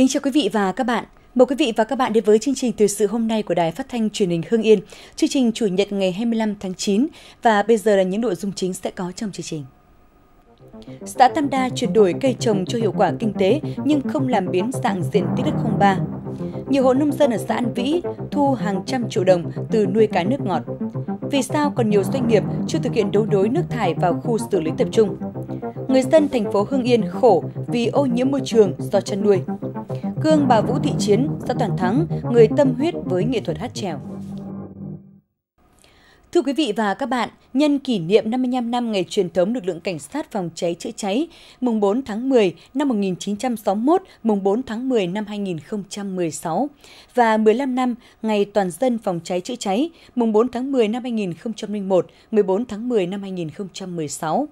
Kính chào quý vị và các bạn. Mời quý vị và các bạn đến với chương trình Thời sự hôm nay của Đài Phát thanh Truyền hình Hương Yên, chương trình chủ nhật ngày 25 tháng 9 và bây giờ là những nội dung chính sẽ có trong chương trình. Xã Tam Đa chuyển đổi cây trồng cho hiệu quả kinh tế nhưng không làm biến dạng diện tích đất không ba. Nhiều hộ nông dân ở xã An Vĩ thu hàng trăm triệu đồng từ nuôi cá nước ngọt. Vì sao còn nhiều doanh nghiệp chưa thực hiện đấu đối nước thải vào khu xử lý tập trung? Người dân thành phố Hưng Yên khổ vì ô nhiễm môi trường do chăn nuôi. cương bà Vũ Thị Chiến, xã Toàn Thắng, người tâm huyết với nghệ thuật hát trèo. Thưa quý vị và các bạn, nhân kỷ niệm 55 năm ngày truyền thống lực lượng cảnh sát phòng cháy chữa cháy, mùng 4 tháng 10 năm 1961, mùng 4 tháng 10 năm 2016 và 15 năm ngày toàn dân phòng cháy chữa cháy, mùng 4 tháng 10 năm 2001, 14 tháng 10 năm 2016.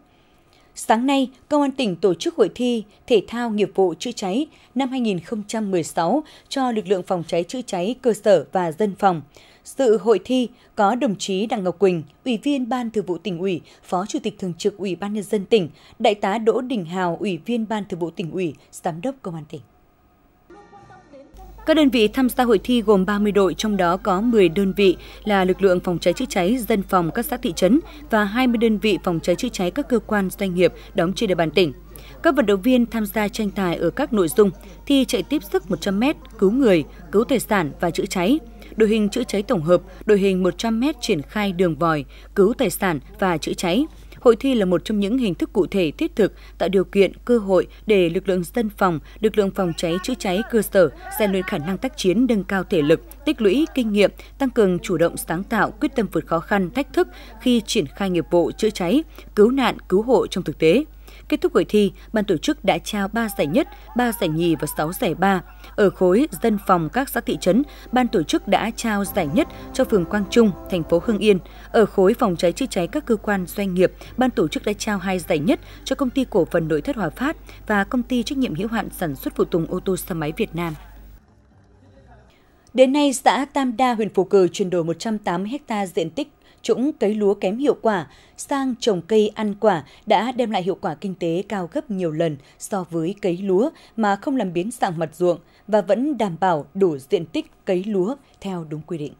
Sáng nay, Công an tỉnh tổ chức hội thi Thể thao nghiệp vụ chữa cháy năm 2016 cho lực lượng phòng cháy chữa cháy cơ sở và dân phòng sự hội thi có đồng chí Đặng Ngọc Quỳnh, Ủy viên Ban Thường vụ tỉnh ủy, Phó Chủ tịch Thường trực Ủy ban Nhân dân tỉnh, Đại tá Đỗ Đình Hào, Ủy viên Ban Thường vụ tỉnh ủy, Giám đốc Công an tỉnh. Các đơn vị tham gia hội thi gồm 30 đội, trong đó có 10 đơn vị là lực lượng phòng cháy chữa cháy, dân phòng các xã thị trấn và 20 đơn vị phòng cháy chữa cháy các cơ quan doanh nghiệp đóng trên địa bàn tỉnh. Các vận động viên tham gia tranh tài ở các nội dung thi chạy tiếp sức 100m, cứu người, cứu tài sản và chữa cháy – đội hình chữa cháy tổng hợp, đội hình 100m triển khai đường vòi, cứu tài sản và chữa cháy. Hội thi là một trong những hình thức cụ thể thiết thực tạo điều kiện, cơ hội để lực lượng dân phòng, lực lượng phòng cháy chữa cháy cơ sở rèn luyện khả năng tác chiến, nâng cao thể lực, tích lũy kinh nghiệm, tăng cường chủ động sáng tạo, quyết tâm vượt khó khăn, thách thức khi triển khai nghiệp vụ chữa cháy, cứu nạn, cứu hộ trong thực tế. Kết thúc hội thi, ban tổ chức đã trao 3 giải nhất, 3 giải nhì và 6 giải ba ở khối dân phòng các xã thị trấn, ban tổ chức đã trao giải nhất cho phường Quang Trung, thành phố Hưng Yên. Ở khối phòng cháy chữa cháy các cơ quan doanh nghiệp, ban tổ chức đã trao hai giải nhất cho công ty cổ phần nội thất Hòa Phát và công ty trách nhiệm hữu hạn sản xuất phụ tùng ô tô xe máy Việt Nam. Đến nay, xã Tam Đa, huyện Phú Cử chuyển đổi 180 ha diện tích trũng cấy lúa kém hiệu quả sang trồng cây ăn quả đã đem lại hiệu quả kinh tế cao gấp nhiều lần so với cấy lúa mà không làm biến dạng mặt ruộng và vẫn đảm bảo đủ diện tích cấy lúa theo đúng quy định.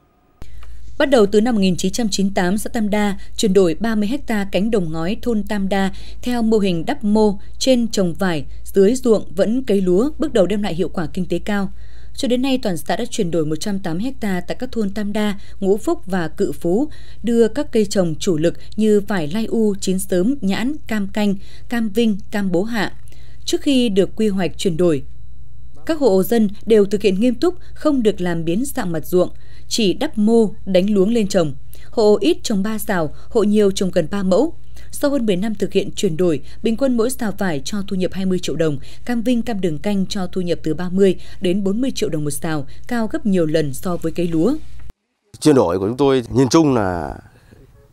Bắt đầu từ năm 1998, xã Tam Đa chuyển đổi 30 ha cánh đồng ngói thôn Tam Đa theo mô hình đắp mô trên trồng vải, dưới ruộng vẫn cấy lúa, bước đầu đem lại hiệu quả kinh tế cao. Cho đến nay, toàn xã đã chuyển đổi 108 ha tại các thôn Tam Đa, Ngũ Phúc và Cự Phú, đưa các cây trồng chủ lực như vải lai u, chín sớm, nhãn, cam canh, cam vinh, cam bố hạ. Trước khi được quy hoạch chuyển đổi, các hộ dân đều thực hiện nghiêm túc, không được làm biến dạng mặt ruộng, chỉ đắp mô, đánh luống lên trồng. Hộ ít trồng 3 xào, hộ nhiều trồng gần 3 mẫu. Sau hơn 10 năm thực hiện chuyển đổi, bình quân mỗi xào vải cho thu nhập 20 triệu đồng, cam vinh cam đường canh cho thu nhập từ 30 đến 40 triệu đồng một xào, cao gấp nhiều lần so với cây lúa. Chuyển đổi của chúng tôi nhìn chung là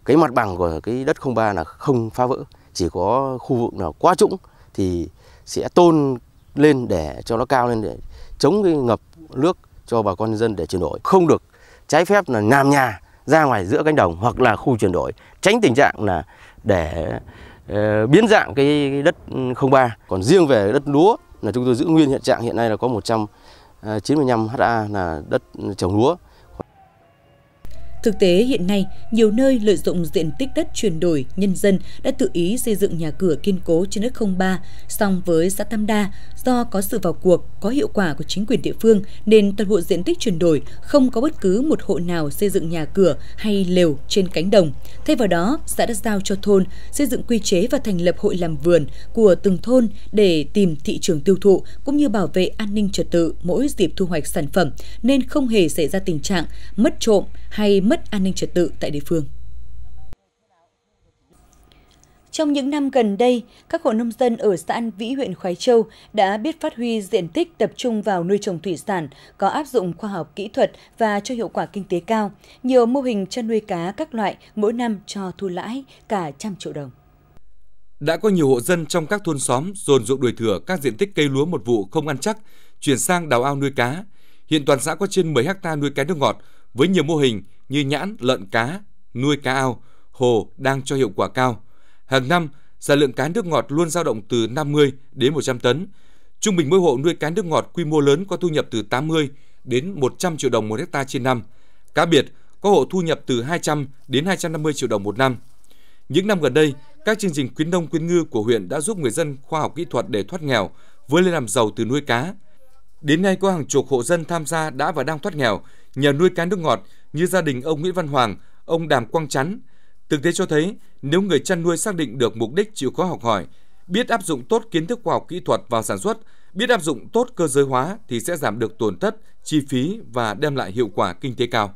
cái mặt bằng của cái đất 03 là không phá vỡ, chỉ có khu vực nào quá trũng thì sẽ tôn lên để cho nó cao lên để chống cái ngập nước cho bà con nhân dân để chuyển đổi. Không được trái phép là làm nhà ra ngoài giữa cánh đồng hoặc là khu chuyển đổi, tránh tình trạng là để ờ, biến dạng cái đất 03. Còn riêng về đất lúa là chúng tôi giữ nguyên hiện trạng hiện nay là có 195 ờ, ha là đất trồng lúa Thực tế hiện nay, nhiều nơi lợi dụng diện tích đất chuyển đổi, nhân dân đã tự ý xây dựng nhà cửa kiên cố trên đất không ba. Song với xã Tam Đa, do có sự vào cuộc, có hiệu quả của chính quyền địa phương nên toàn bộ diện tích chuyển đổi không có bất cứ một hộ nào xây dựng nhà cửa hay lều trên cánh đồng. Thay vào đó, xã đã giao cho thôn xây dựng quy chế và thành lập hội làm vườn của từng thôn để tìm thị trường tiêu thụ cũng như bảo vệ an ninh trật tự mỗi dịp thu hoạch sản phẩm nên không hề xảy ra tình trạng mất trộm, hay mất an ninh trật tự tại địa phương. Trong những năm gần đây, các hộ nông dân ở xã An Vĩ, huyện Khói Châu đã biết phát huy diện tích tập trung vào nuôi trồng thủy sản, có áp dụng khoa học kỹ thuật và cho hiệu quả kinh tế cao. Nhiều mô hình chăn nuôi cá các loại mỗi năm cho thu lãi cả trăm triệu đồng. Đã có nhiều hộ dân trong các thôn xóm dồn dụng đuổi thửa các diện tích cây lúa một vụ không ăn chắc, chuyển sang đào ao nuôi cá. Hiện toàn xã có trên 10 ha nuôi cá nước ngọt, với nhiều mô hình như nhãn, lợn cá, nuôi cá ao, hồ đang cho hiệu quả cao. Hàng năm, sản lượng cá nước ngọt luôn dao động từ 50 đến 100 tấn. Trung bình mỗi hộ nuôi cá nước ngọt quy mô lớn có thu nhập từ 80 đến 100 triệu đồng một hecta trên năm. Cá biệt, có hộ thu nhập từ 200 đến 250 triệu đồng một năm. Những năm gần đây, các chương trình khuyến nông khuyến ngư của huyện đã giúp người dân khoa học kỹ thuật để thoát nghèo, vươn lên làm giàu từ nuôi cá. Đến nay có hàng chục hộ dân tham gia đã và đang thoát nghèo nhờ nuôi cá nước ngọt như gia đình ông Nguyễn Văn Hoàng, ông Đàm Quang Chắn. Thực tế cho thấy, nếu người chăn nuôi xác định được mục đích chịu khó học hỏi, biết áp dụng tốt kiến thức khoa học kỹ thuật vào sản xuất, biết áp dụng tốt cơ giới hóa thì sẽ giảm được tổn thất, chi phí và đem lại hiệu quả kinh tế cao.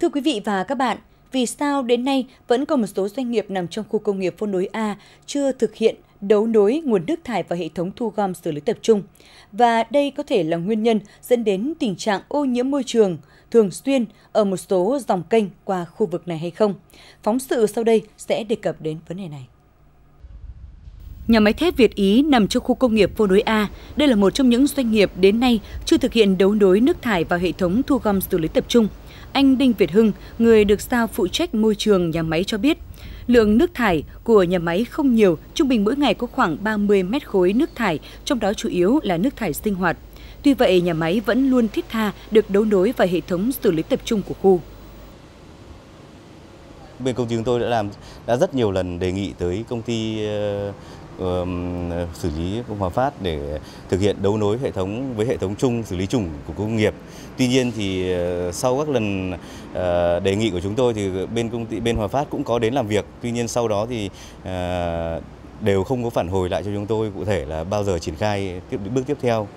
Thưa quý vị và các bạn, vì sao đến nay vẫn còn một số doanh nghiệp nằm trong khu công nghiệp Phố Nối A chưa thực hiện đấu nối nguồn nước thải vào hệ thống thu gom xử lý tập trung. Và đây có thể là nguyên nhân dẫn đến tình trạng ô nhiễm môi trường thường xuyên ở một số dòng kênh qua khu vực này hay không. Phóng sự sau đây sẽ đề cập đến vấn đề này. Nhà máy thép Việt Ý nằm trong khu công nghiệp Phố Nối A. Đây là một trong những doanh nghiệp đến nay chưa thực hiện đấu nối nước thải vào hệ thống thu gom xử lý tập trung. Anh Đinh Việt Hưng, người được sao phụ trách môi trường nhà máy cho biết, Lượng nước thải của nhà máy không nhiều, trung bình mỗi ngày có khoảng 30 mét khối nước thải, trong đó chủ yếu là nước thải sinh hoạt. Tuy vậy, nhà máy vẫn luôn thiết tha được đấu nối vào hệ thống xử lý tập trung của khu. Bên công ty chúng tôi đã làm đã rất nhiều lần đề nghị tới công ty ờ, xử lý hòa phát để thực hiện đấu nối hệ thống với hệ thống chung xử lý trùng của công nghiệp. Tuy nhiên thì ờ, sau các lần ờ, đề nghị của chúng tôi thì bên công ty bên Hòa Phát cũng có đến làm việc. Tuy nhiên sau đó thì ờ, đều không có phản hồi lại cho chúng tôi cụ thể là bao giờ triển khai tiếp bước tiếp theo.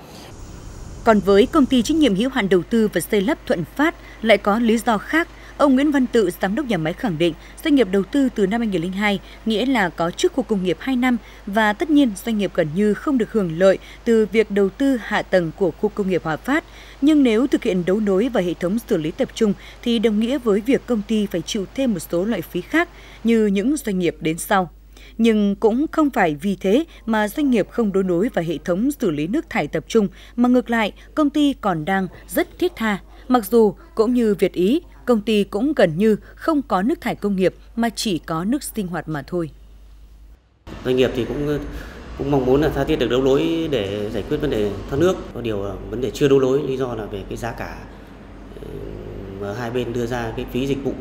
Còn với công ty trách nhiệm hữu hạn đầu tư và xây lắp Thuận Phát lại có lý do khác – Ông Nguyễn Văn Tự, giám đốc nhà máy khẳng định doanh nghiệp đầu tư từ năm 2002 nghĩa là có trước khu công nghiệp 2 năm và tất nhiên doanh nghiệp gần như không được hưởng lợi từ việc đầu tư hạ tầng của khu công nghiệp Hòa Phát. Nhưng nếu thực hiện đấu nối và hệ thống xử lý tập trung thì đồng nghĩa với việc công ty phải chịu thêm một số loại phí khác như những doanh nghiệp đến sau nhưng cũng không phải vì thế mà doanh nghiệp không đối nối và hệ thống xử lý nước thải tập trung, mà ngược lại, công ty còn đang rất thiết tha. Mặc dù, cũng như Việt Ý, công ty cũng gần như không có nước thải công nghiệp mà chỉ có nước sinh hoạt mà thôi. Doanh nghiệp thì cũng cũng mong muốn là tha thiết được đấu lối để giải quyết vấn đề thoát nước. Có điều là vấn đề chưa đấu lối lý do là về cái giá cả ừ, mà hai bên đưa ra cái phí dịch vụ,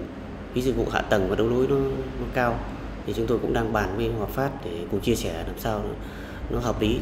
phí dịch vụ hạ tầng và đấu lối nó, nó cao. Thì chúng tôi cũng đang bàn với Hòa Phát để cùng chia sẻ làm sao nó, nó hợp lý.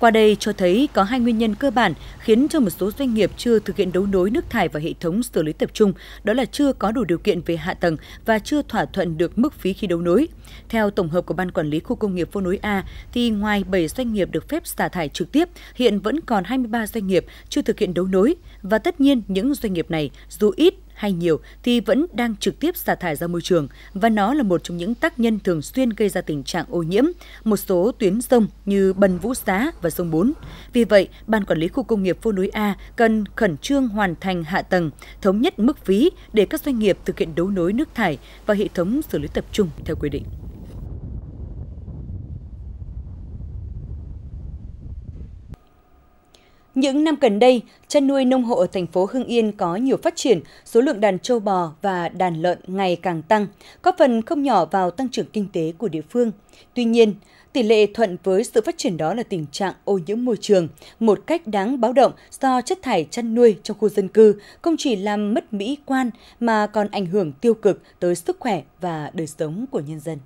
Qua đây cho thấy có hai nguyên nhân cơ bản khiến cho một số doanh nghiệp chưa thực hiện đấu nối nước thải vào hệ thống xử lý tập trung, đó là chưa có đủ điều kiện về hạ tầng và chưa thỏa thuận được mức phí khi đấu nối. Theo tổng hợp của Ban Quản lý Khu Công nghiệp Phố Nối A, thì ngoài 7 doanh nghiệp được phép xả thải trực tiếp, hiện vẫn còn 23 doanh nghiệp chưa thực hiện đấu nối. Và tất nhiên, những doanh nghiệp này dù ít hay nhiều thì vẫn đang trực tiếp xả thải ra môi trường và nó là một trong những tác nhân thường xuyên gây ra tình trạng ô nhiễm một số tuyến sông như Bần Vũ Xá và sông Bốn. Vì vậy, Ban Quản lý Khu công nghiệp Phố Núi A cần khẩn trương hoàn thành hạ tầng, thống nhất mức phí để các doanh nghiệp thực hiện đấu nối nước thải và hệ thống xử lý tập trung theo quy định. Những năm gần đây, chăn nuôi nông hộ ở thành phố Hưng Yên có nhiều phát triển, số lượng đàn trâu bò và đàn lợn ngày càng tăng, góp phần không nhỏ vào tăng trưởng kinh tế của địa phương. Tuy nhiên, tỷ lệ thuận với sự phát triển đó là tình trạng ô nhiễm môi trường, một cách đáng báo động do chất thải chăn nuôi trong khu dân cư không chỉ làm mất mỹ quan mà còn ảnh hưởng tiêu cực tới sức khỏe và đời sống của nhân dân.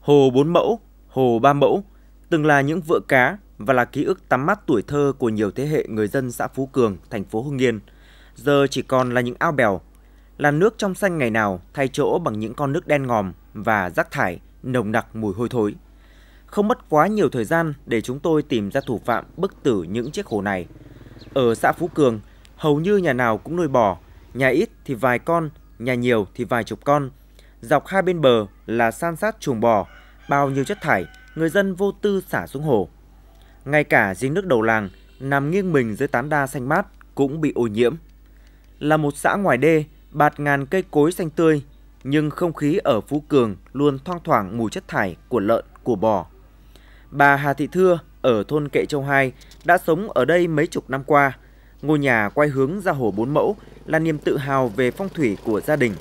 Hồ bốn mẫu, hồ ba mẫu từng là những vựa cá và là ký ức tắm mắt tuổi thơ của nhiều thế hệ người dân xã Phú Cường, thành phố Hưng Yên. Giờ chỉ còn là những ao bèo, là nước trong xanh ngày nào thay chỗ bằng những con nước đen ngòm và rác thải nồng nặc mùi hôi thối. Không mất quá nhiều thời gian để chúng tôi tìm ra thủ phạm bức tử những chiếc hồ này. Ở xã Phú Cường, hầu như nhà nào cũng nuôi bò, nhà ít thì vài con, nhà nhiều thì vài chục con. Dọc hai bên bờ là san sát chuồng bò, bao nhiêu chất thải người dân vô tư xả xuống hồ ngay cả giếng nước đầu làng nằm nghiêng mình dưới tán đa xanh mát cũng bị ô nhiễm. Là một xã ngoài đê, bạt ngàn cây cối xanh tươi, nhưng không khí ở Phú Cường luôn thoang thoảng mùi chất thải của lợn, của bò. Bà Hà Thị Thưa ở thôn Kệ Châu 2 đã sống ở đây mấy chục năm qua. Ngôi nhà quay hướng ra hồ Bốn Mẫu là niềm tự hào về phong thủy của gia đình.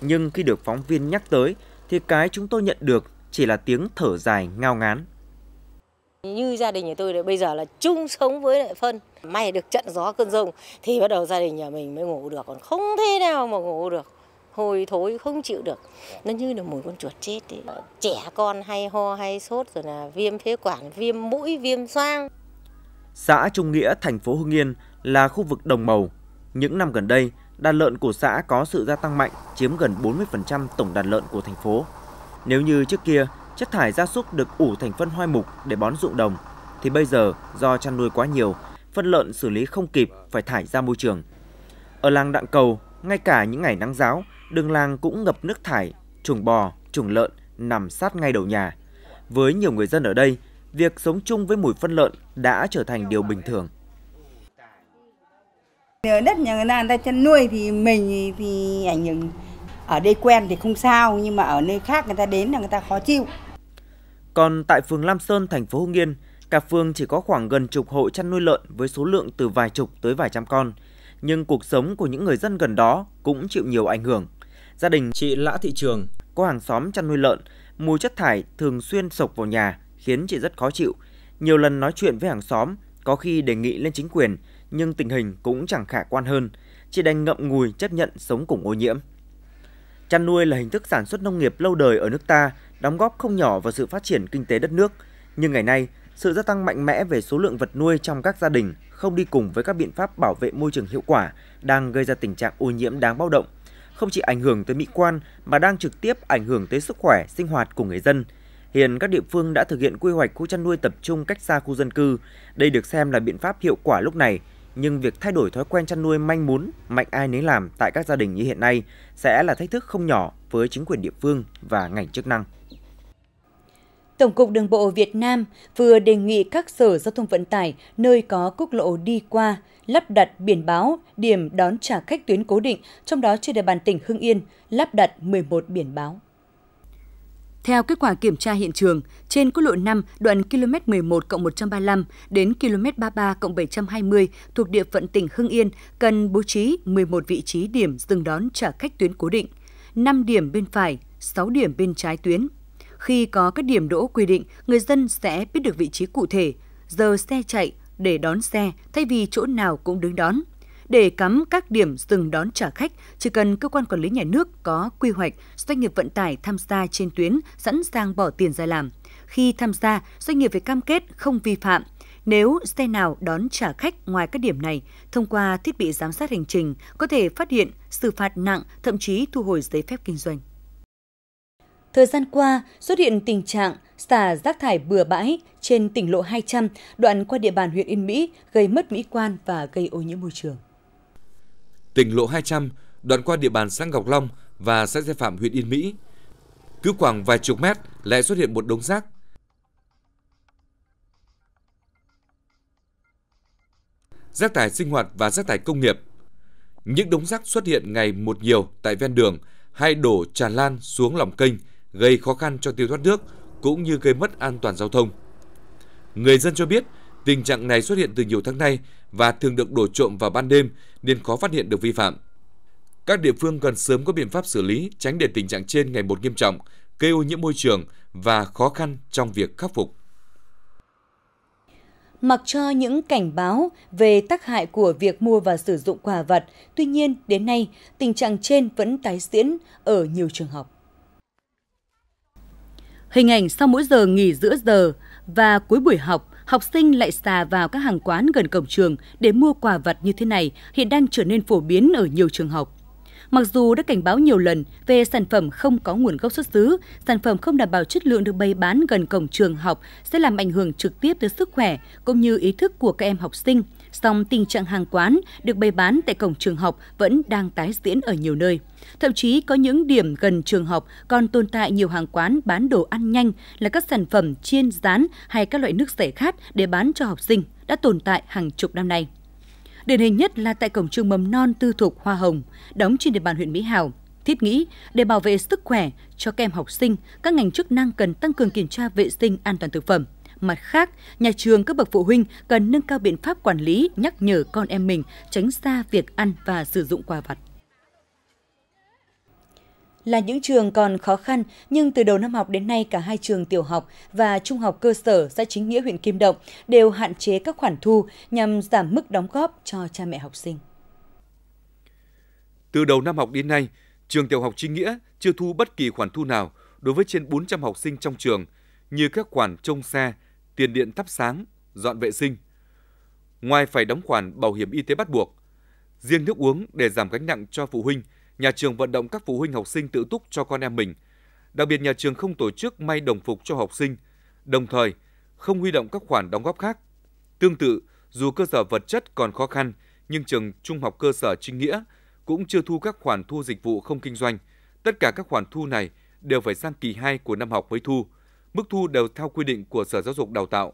Nhưng khi được phóng viên nhắc tới thì cái chúng tôi nhận được chỉ là tiếng thở dài ngao ngán như gia đình nhà tôi bây giờ là chung sống với lại phân. May được trận gió cơn rông thì bắt đầu gia đình nhà mình mới ngủ được. Còn không thế nào mà ngủ được. Hồi thối không chịu được. Nó như là mùi con chuột chết ấy. Trẻ con hay ho hay sốt rồi là viêm phế quản, viêm mũi, viêm xoang. Xã Trung Nghĩa, thành phố Hưng Yên là khu vực đồng màu. Những năm gần đây, đàn lợn của xã có sự gia tăng mạnh, chiếm gần 40% tổng đàn lợn của thành phố. Nếu như trước kia, chất thải gia súc được ủ thành phân hoai mục để bón ruộng đồng, thì bây giờ do chăn nuôi quá nhiều, phân lợn xử lý không kịp phải thải ra môi trường. Ở làng Đặng Cầu, ngay cả những ngày nắng giáo, đường làng cũng ngập nước thải, chuồng bò, chuồng lợn nằm sát ngay đầu nhà. Với nhiều người dân ở đây, việc sống chung với mùi phân lợn đã trở thành điều bình thường. Nếu đất nhà người ta, người ta chăn nuôi thì mình thì ảnh hưởng ở đây quen thì không sao nhưng mà ở nơi khác người ta đến là người ta khó chịu. Còn tại phường Lam Sơn, thành phố Hưng Yên, cả phường chỉ có khoảng gần chục hộ chăn nuôi lợn với số lượng từ vài chục tới vài trăm con. Nhưng cuộc sống của những người dân gần đó cũng chịu nhiều ảnh hưởng. Gia đình chị Lã Thị Trường có hàng xóm chăn nuôi lợn, mùi chất thải thường xuyên sộc vào nhà khiến chị rất khó chịu. Nhiều lần nói chuyện với hàng xóm, có khi đề nghị lên chính quyền, nhưng tình hình cũng chẳng khả quan hơn. Chị đành ngậm ngùi chấp nhận sống cùng ô nhiễm. Chăn nuôi là hình thức sản xuất nông nghiệp lâu đời ở nước ta, đóng góp không nhỏ vào sự phát triển kinh tế đất nước. Nhưng ngày nay, sự gia tăng mạnh mẽ về số lượng vật nuôi trong các gia đình không đi cùng với các biện pháp bảo vệ môi trường hiệu quả đang gây ra tình trạng ô nhiễm đáng báo động, không chỉ ảnh hưởng tới mỹ quan mà đang trực tiếp ảnh hưởng tới sức khỏe, sinh hoạt của người dân. Hiện các địa phương đã thực hiện quy hoạch khu chăn nuôi tập trung cách xa khu dân cư. Đây được xem là biện pháp hiệu quả lúc này, nhưng việc thay đổi thói quen chăn nuôi manh mún, mạnh ai nấy làm tại các gia đình như hiện nay sẽ là thách thức không nhỏ với chính quyền địa phương và ngành chức năng. Tổng cục Đường bộ Việt Nam vừa đề nghị các sở giao thông vận tải nơi có quốc lộ đi qua lắp đặt biển báo điểm đón trả khách tuyến cố định, trong đó trên địa bàn tỉnh Hưng Yên lắp đặt 11 biển báo. Theo kết quả kiểm tra hiện trường, trên quốc lộ 5 đoạn km 11 135 đến km 33 720 thuộc địa phận tỉnh Hưng Yên cần bố trí 11 vị trí điểm dừng đón trả khách tuyến cố định, 5 điểm bên phải, 6 điểm bên trái tuyến, khi có các điểm đỗ quy định, người dân sẽ biết được vị trí cụ thể, giờ xe chạy để đón xe thay vì chỗ nào cũng đứng đón. Để cắm các điểm dừng đón trả khách, chỉ cần cơ quan quản lý nhà nước có quy hoạch, doanh nghiệp vận tải tham gia trên tuyến sẵn sàng bỏ tiền ra làm. Khi tham gia, doanh nghiệp phải cam kết không vi phạm, nếu xe nào đón trả khách ngoài các điểm này, thông qua thiết bị giám sát hành trình có thể phát hiện, xử phạt nặng, thậm chí thu hồi giấy phép kinh doanh thời gian qua xuất hiện tình trạng xả rác thải bừa bãi trên tỉnh lộ 200 đoạn qua địa bàn huyện Yên Mỹ gây mất mỹ quan và gây ô nhiễm môi trường. Tỉnh lộ 200 đoạn qua địa bàn xã Ngọc Long và xã Gia Phạm huyện Yên Mỹ. Cứ khoảng vài chục mét lại xuất hiện một đống rác. Rác thải sinh hoạt và rác thải công nghiệp. Những đống rác xuất hiện ngày một nhiều tại ven đường hay đổ tràn lan xuống lòng kênh, gây khó khăn cho tiêu thoát nước cũng như gây mất an toàn giao thông. Người dân cho biết tình trạng này xuất hiện từ nhiều tháng nay và thường được đổ trộm vào ban đêm nên khó phát hiện được vi phạm. Các địa phương cần sớm có biện pháp xử lý tránh để tình trạng trên ngày một nghiêm trọng, gây ô nhiễm môi trường và khó khăn trong việc khắc phục. Mặc cho những cảnh báo về tác hại của việc mua và sử dụng quà vật, tuy nhiên đến nay tình trạng trên vẫn tái diễn ở nhiều trường học. Hình ảnh sau mỗi giờ nghỉ giữa giờ và cuối buổi học, học sinh lại xà vào các hàng quán gần cổng trường để mua quà vật như thế này hiện đang trở nên phổ biến ở nhiều trường học. Mặc dù đã cảnh báo nhiều lần về sản phẩm không có nguồn gốc xuất xứ, sản phẩm không đảm bảo chất lượng được bày bán gần cổng trường học sẽ làm ảnh hưởng trực tiếp tới sức khỏe cũng như ý thức của các em học sinh, song tình trạng hàng quán được bày bán tại cổng trường học vẫn đang tái diễn ở nhiều nơi. Thậm chí có những điểm gần trường học còn tồn tại nhiều hàng quán bán đồ ăn nhanh là các sản phẩm chiên rán hay các loại nước giải khát để bán cho học sinh đã tồn tại hàng chục năm nay. Điển hình nhất là tại cổng trường mầm non tư thục Hoa Hồng, đóng trên địa bàn huyện Mỹ Hào. Thiết nghĩ, để bảo vệ sức khỏe cho kem học sinh, các ngành chức năng cần tăng cường kiểm tra vệ sinh an toàn thực phẩm. Mặt khác, nhà trường các bậc phụ huynh cần nâng cao biện pháp quản lý, nhắc nhở con em mình tránh xa việc ăn và sử dụng quà vặt là những trường còn khó khăn, nhưng từ đầu năm học đến nay cả hai trường tiểu học và trung học cơ sở xã Chính Nghĩa huyện Kim Động đều hạn chế các khoản thu nhằm giảm mức đóng góp cho cha mẹ học sinh. Từ đầu năm học đến nay, trường tiểu học Chính Nghĩa chưa thu bất kỳ khoản thu nào đối với trên 400 học sinh trong trường như các khoản trông xe, tiền điện thắp sáng, dọn vệ sinh. Ngoài phải đóng khoản bảo hiểm y tế bắt buộc, riêng nước uống để giảm gánh nặng cho phụ huynh, nhà trường vận động các phụ huynh học sinh tự túc cho con em mình. Đặc biệt nhà trường không tổ chức may đồng phục cho học sinh, đồng thời không huy động các khoản đóng góp khác. Tương tự, dù cơ sở vật chất còn khó khăn, nhưng trường trung học cơ sở Trinh Nghĩa cũng chưa thu các khoản thu dịch vụ không kinh doanh. Tất cả các khoản thu này đều phải sang kỳ 2 của năm học mới thu mức thu đều theo quy định của Sở Giáo dục Đào tạo.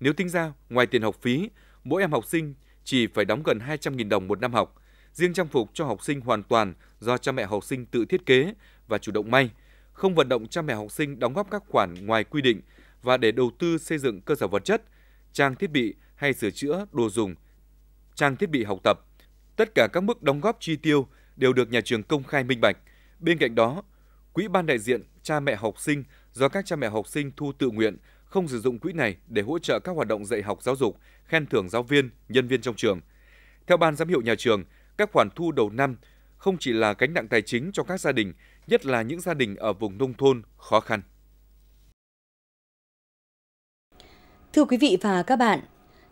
Nếu tính ra, ngoài tiền học phí, mỗi em học sinh chỉ phải đóng gần 200.000 đồng một năm học. Riêng trang phục cho học sinh hoàn toàn do cha mẹ học sinh tự thiết kế và chủ động may, không vận động cha mẹ học sinh đóng góp các khoản ngoài quy định và để đầu tư xây dựng cơ sở vật chất, trang thiết bị hay sửa chữa đồ dùng, trang thiết bị học tập. Tất cả các mức đóng góp chi tiêu đều được nhà trường công khai minh bạch. Bên cạnh đó, Quỹ ban đại diện cha mẹ học sinh do các cha mẹ học sinh thu tự nguyện, không sử dụng quỹ này để hỗ trợ các hoạt động dạy học giáo dục, khen thưởng giáo viên, nhân viên trong trường. Theo ban giám hiệu nhà trường, các khoản thu đầu năm không chỉ là gánh nặng tài chính cho các gia đình, nhất là những gia đình ở vùng nông thôn khó khăn. Thưa quý vị và các bạn,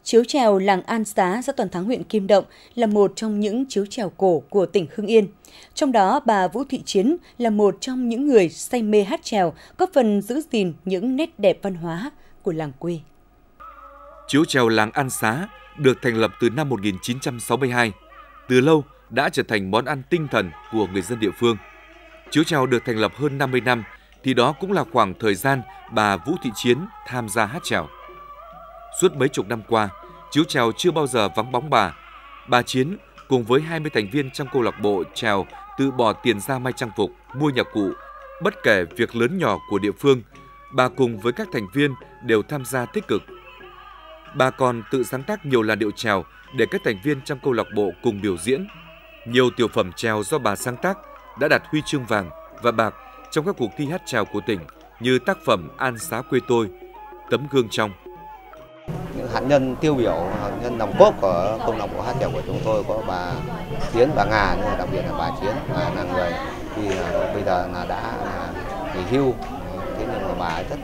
Chiếu trèo làng An Xá, xã Toàn Thắng, huyện Kim Động là một trong những chiếu trèo cổ của tỉnh Hưng Yên. Trong đó, bà Vũ Thị Chiến là một trong những người say mê hát trèo, góp phần giữ gìn những nét đẹp văn hóa của làng quê. Chiếu trèo làng An Xá được thành lập từ năm 1962. Từ lâu đã trở thành món ăn tinh thần của người dân địa phương. Chiếu trèo được thành lập hơn 50 năm thì đó cũng là khoảng thời gian bà Vũ Thị Chiến tham gia hát trèo. Suốt mấy chục năm qua, chiếu trèo chưa bao giờ vắng bóng bà. Bà Chiến cùng với 20 thành viên trong câu lạc bộ trèo tự bỏ tiền ra may trang phục, mua nhạc cụ, bất kể việc lớn nhỏ của địa phương, bà cùng với các thành viên đều tham gia tích cực. Bà còn tự sáng tác nhiều làn điệu trèo để các thành viên trong câu lạc bộ cùng biểu diễn. Nhiều tiểu phẩm trèo do bà sáng tác đã đạt huy chương vàng và bạc trong các cuộc thi hát trèo của tỉnh như tác phẩm An xá quê tôi, Tấm gương trong, những hạt nhân tiêu biểu, hạt nhân nòng cốt của công đồng bộ hát trèo của chúng tôi có bà chiến bà Ngà, nhưng đặc biệt là bà Chiến bà là người thì à, bây giờ là đã nghỉ hưu, thế nhưng mà bà rất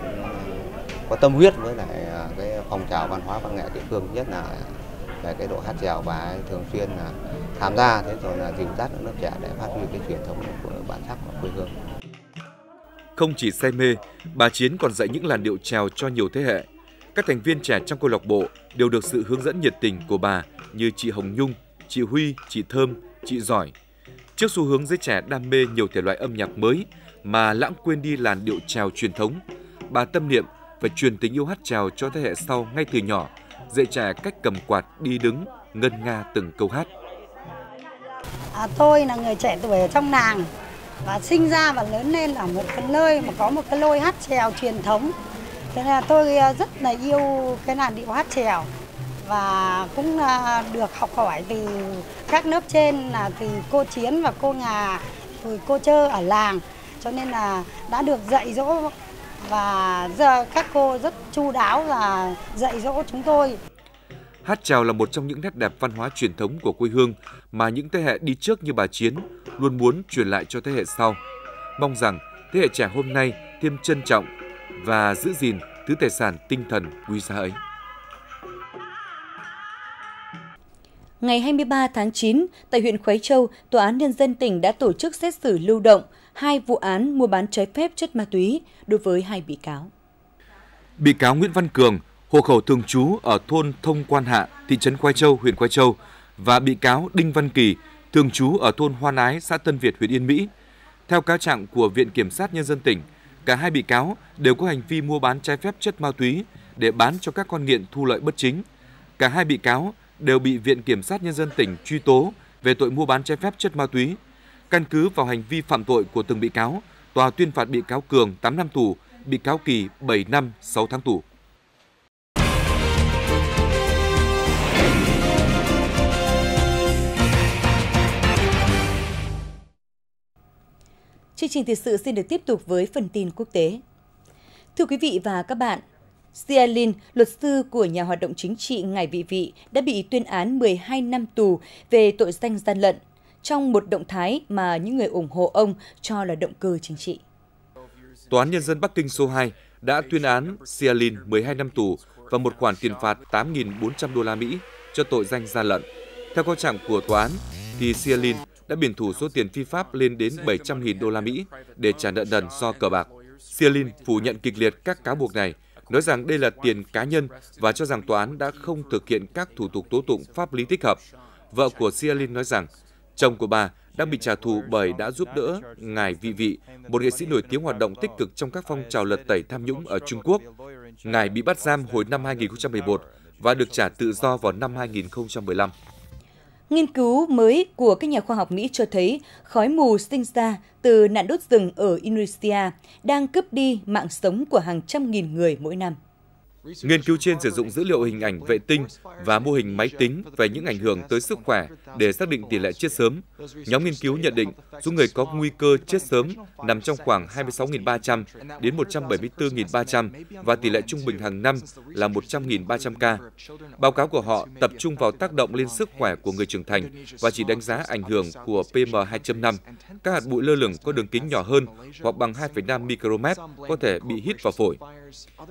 có tâm huyết với lại à, cái phong trào văn hóa văn nghệ địa phương nhất là về cái độ hát trèo bà ấy thường xuyên là tham gia thế rồi là dìu dắt lớp trẻ để phát huy cái truyền thống của bản sắc của quê hương. Không chỉ say mê, bà Chiến còn dạy những làn điệu trèo cho nhiều thế hệ. Các thành viên trẻ trong câu lạc bộ đều được sự hướng dẫn nhiệt tình của bà như chị Hồng Nhung, chị Huy, chị Thơm, chị Giỏi. Trước xu hướng giới trẻ đam mê nhiều thể loại âm nhạc mới mà lãng quên đi làn điệu trèo truyền thống, bà tâm niệm phải truyền tình yêu hát trèo cho thế hệ sau ngay từ nhỏ, dạy trẻ cách cầm quạt đi đứng, ngân nga từng câu hát. À, tôi là người trẻ tuổi ở trong làng và sinh ra và lớn lên ở một cái nơi mà có một cái lôi hát trèo truyền thống Thế là tôi ờ, rất là yêu cái làn điệu hát trèo và cũng ờ, được học hỏi từ các lớp trên là từ cô Chiến và cô Ngà rồi cô Chơ ở làng cho nên là đã được dạy dỗ và giờ các cô rất chu đáo và dạy dỗ chúng tôi. Hát trèo là một trong những nét đẹp văn hóa truyền thống của quê hương mà những thế hệ đi trước như bà Chiến luôn muốn truyền lại cho thế hệ sau. Mong rằng thế hệ trẻ hôm nay thêm trân trọng và giữ gìn thứ tài sản tinh thần quý giá ấy. Ngày 23 tháng 9, tại huyện Khói Châu, Tòa án Nhân dân tỉnh đã tổ chức xét xử lưu động hai vụ án mua bán trái phép chất ma túy đối với hai bị cáo. Bị cáo Nguyễn Văn Cường, hộ khẩu thường trú ở thôn Thông Quan Hạ, thị trấn Khoai Châu, huyện Khoai Châu và bị cáo Đinh Văn Kỳ, thường trú ở thôn Hoa Nái, xã Tân Việt, huyện Yên Mỹ. Theo cáo trạng của Viện Kiểm sát Nhân dân tỉnh, Cả hai bị cáo đều có hành vi mua bán trái phép chất ma túy để bán cho các con nghiện thu lợi bất chính. Cả hai bị cáo đều bị Viện Kiểm sát Nhân dân tỉnh truy tố về tội mua bán trái phép chất ma túy. Căn cứ vào hành vi phạm tội của từng bị cáo, tòa tuyên phạt bị cáo Cường 8 năm tù, bị cáo Kỳ 7 năm 6 tháng tù. Chương trình thời sự xin được tiếp tục với phần tin quốc tế. Thưa quý vị và các bạn, Sialin, luật sư của nhà hoạt động chính trị Ngài Vị Vị, đã bị tuyên án 12 năm tù về tội danh gian lận trong một động thái mà những người ủng hộ ông cho là động cơ chính trị. Tòa án Nhân dân Bắc Kinh số 2 đã tuyên án Sialin 12 năm tù và một khoản tiền phạt 8.400 đô la Mỹ cho tội danh gian lận. Theo cáo trạng của tòa án, thì Sialin đã biển thủ số tiền phi pháp lên đến 700.000 đô la Mỹ để trả nợ nần do cờ bạc. Sialin phủ nhận kịch liệt các cáo buộc này, nói rằng đây là tiền cá nhân và cho rằng tòa án đã không thực hiện các thủ tục tố tụng pháp lý thích hợp. Vợ của Sialin nói rằng chồng của bà đang bị trả thù bởi đã giúp đỡ ngài Vị Vị, một nghệ sĩ nổi tiếng hoạt động tích cực trong các phong trào lật tẩy tham nhũng ở Trung Quốc. Ngài bị bắt giam hồi năm 2011 và được trả tự do vào năm 2015. Nghiên cứu mới của các nhà khoa học Mỹ cho thấy khói mù sinh ra từ nạn đốt rừng ở Indonesia đang cướp đi mạng sống của hàng trăm nghìn người mỗi năm. Nghiên cứu trên sử dụng dữ liệu hình ảnh vệ tinh và mô hình máy tính về những ảnh hưởng tới sức khỏe để xác định tỷ lệ chết sớm. Nhóm nghiên cứu nhận định số người có nguy cơ chết sớm nằm trong khoảng 26.300 đến 174.300 và tỷ lệ trung bình hàng năm là 100.300 ca. Báo cáo của họ tập trung vào tác động lên sức khỏe của người trưởng thành và chỉ đánh giá ảnh hưởng của PM2.5. Các hạt bụi lơ lửng có đường kính nhỏ hơn hoặc bằng 2,5 micromet có thể bị hít vào phổi.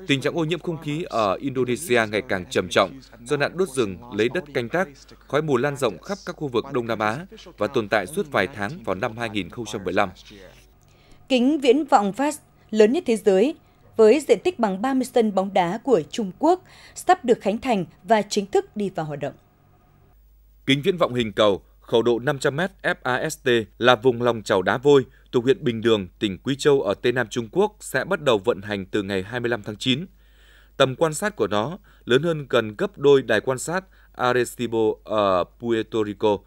Tình trạng ô nhiễm không khí ở Indonesia ngày càng trầm trọng do nạn đốt rừng lấy đất canh tác, khói mù lan rộng khắp các khu vực Đông Nam Á và tồn tại suốt vài tháng vào năm 2015. Kính viễn vọng FAST lớn nhất thế giới với diện tích bằng 30 sân bóng đá của Trung Quốc sắp được khánh thành và chính thức đi vào hoạt động. Kính viễn vọng hình cầu khẩu độ 500m FAST là vùng lòng chảo đá vôi thuộc huyện Bình Đường, tỉnh Quý Châu ở Tây Nam Trung Quốc sẽ bắt đầu vận hành từ ngày 25 tháng 9. Tầm quan sát của nó lớn hơn gần gấp đôi đài quan sát Arecibo ở Puerto Rico,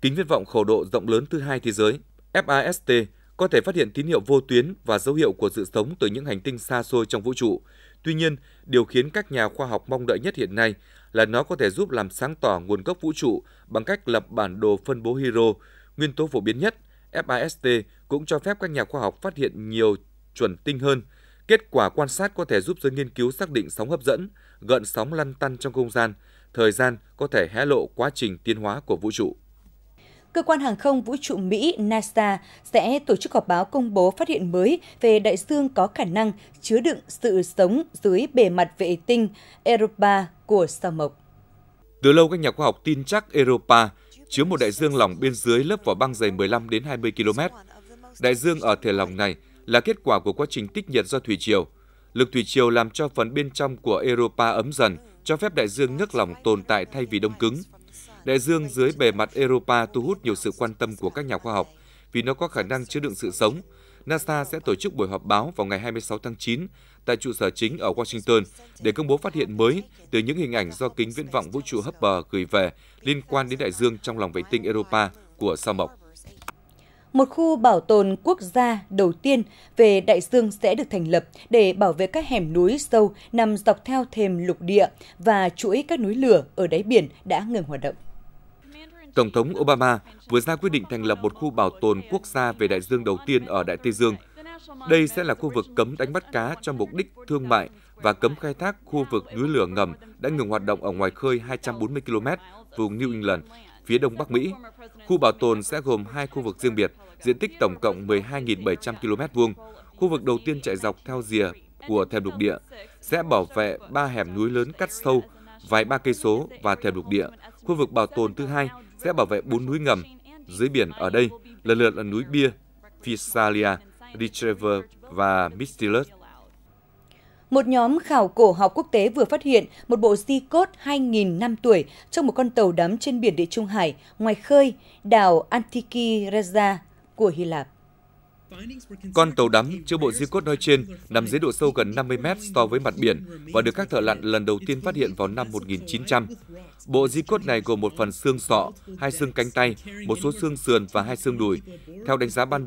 kính viễn vọng khẩu độ rộng lớn thứ hai thế giới. FAST có thể phát hiện tín hiệu vô tuyến và dấu hiệu của sự sống từ những hành tinh xa xôi trong vũ trụ. Tuy nhiên, điều khiến các nhà khoa học mong đợi nhất hiện nay là nó có thể giúp làm sáng tỏ nguồn gốc vũ trụ bằng cách lập bản đồ phân bố hydro, nguyên tố phổ biến nhất. FAST cũng cho phép các nhà khoa học phát hiện nhiều chuẩn tinh hơn, Kết quả quan sát có thể giúp giới nghiên cứu xác định sóng hấp dẫn, gợn sóng lăn tăn trong không gian, thời gian có thể hé lộ quá trình tiến hóa của vũ trụ. Cơ quan hàng không vũ trụ Mỹ NASA sẽ tổ chức họp báo công bố phát hiện mới về đại dương có khả năng chứa đựng sự sống dưới bề mặt vệ tinh Europa của sao mộc. Từ lâu các nhà khoa học tin chắc Europa chứa một đại dương lỏng bên dưới lớp vỏ băng dày 15 đến 20 km. Đại dương ở thể lỏng này là kết quả của quá trình tích nhiệt do thủy triều. Lực thủy triều làm cho phần bên trong của Europa ấm dần, cho phép đại dương nước lỏng tồn tại thay vì đông cứng. Đại dương dưới bề mặt Europa thu hút nhiều sự quan tâm của các nhà khoa học vì nó có khả năng chứa đựng sự sống. NASA sẽ tổ chức buổi họp báo vào ngày 26 tháng 9 tại trụ sở chính ở Washington để công bố phát hiện mới từ những hình ảnh do kính viễn vọng vũ trụ Hubble gửi về liên quan đến đại dương trong lòng vệ tinh Europa của sao Mộc một khu bảo tồn quốc gia đầu tiên về đại dương sẽ được thành lập để bảo vệ các hẻm núi sâu nằm dọc theo thềm lục địa và chuỗi các núi lửa ở đáy biển đã ngừng hoạt động. Tổng thống Obama vừa ra quyết định thành lập một khu bảo tồn quốc gia về đại dương đầu tiên ở Đại Tây Dương. Đây sẽ là khu vực cấm đánh bắt cá cho mục đích thương mại và cấm khai thác khu vực núi lửa ngầm đã ngừng hoạt động ở ngoài khơi 240 km vùng New England phía đông Bắc Mỹ. Khu bảo tồn sẽ gồm hai khu vực riêng biệt, diện tích tổng cộng 12.700 km vuông. Khu vực đầu tiên chạy dọc theo rìa của thềm lục địa sẽ bảo vệ ba hẻm núi lớn cắt sâu vài ba cây số và thềm lục địa. Khu vực bảo tồn thứ hai sẽ bảo vệ bốn núi ngầm dưới biển ở đây, lần lượt là núi Bia, Physalia, Retriever và Mistilus. Một nhóm khảo cổ học quốc tế vừa phát hiện một bộ di cốt 2.000 năm tuổi trong một con tàu đắm trên biển Địa Trung Hải ngoài khơi đảo Antiki Reza của Hy Lạp. Con tàu đắm chứa bộ di cốt nói trên nằm dưới độ sâu gần 50 mét so với mặt biển và được các thợ lặn lần đầu tiên phát hiện vào năm 1900. Bộ di cốt này gồm một phần xương sọ, hai xương cánh tay, một số xương sườn và hai xương đùi. Theo đánh giá ban